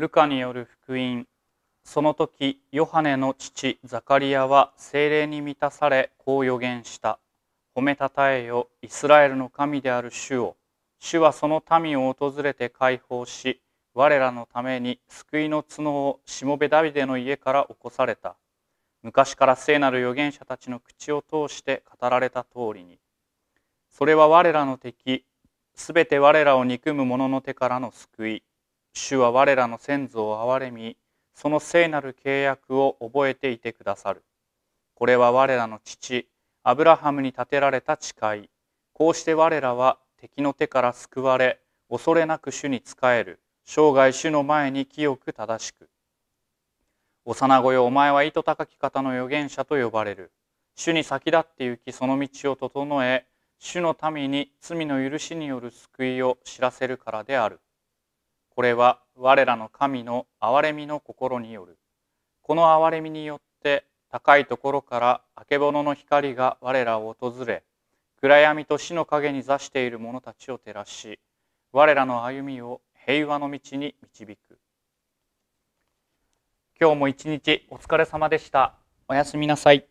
ルカによる福音その時ヨハネの父ザカリアは精霊に満たされこう予言した褒めたたえよイスラエルの神である主を主はその民を訪れて解放し我らのために救いの角をしもべダビデの家から起こされた昔から聖なる預言者たちの口を通して語られた通りにそれは我らの敵すべて我らを憎む者の手からの救い主は我らの先祖を憐れみ、その聖なる契約を覚えていてくださる。これは我らの父、アブラハムに建てられた誓い。こうして我らは敵の手から救われ、恐れなく主に仕える。生涯主の前に清く正しく。幼子よ、お前は糸高き方の預言者と呼ばれる。主に先立って行き、その道を整え、主の民に罪の許しによる救いを知らせるからである。これは我らの神の憐れみの心による。この憐れみによって高いところから曙の光が我らを訪れ、暗闇と死の影に座している者たちを照らし、我らの歩みを平和の道に導く。今日も一日お疲れ様でした。おやすみなさい。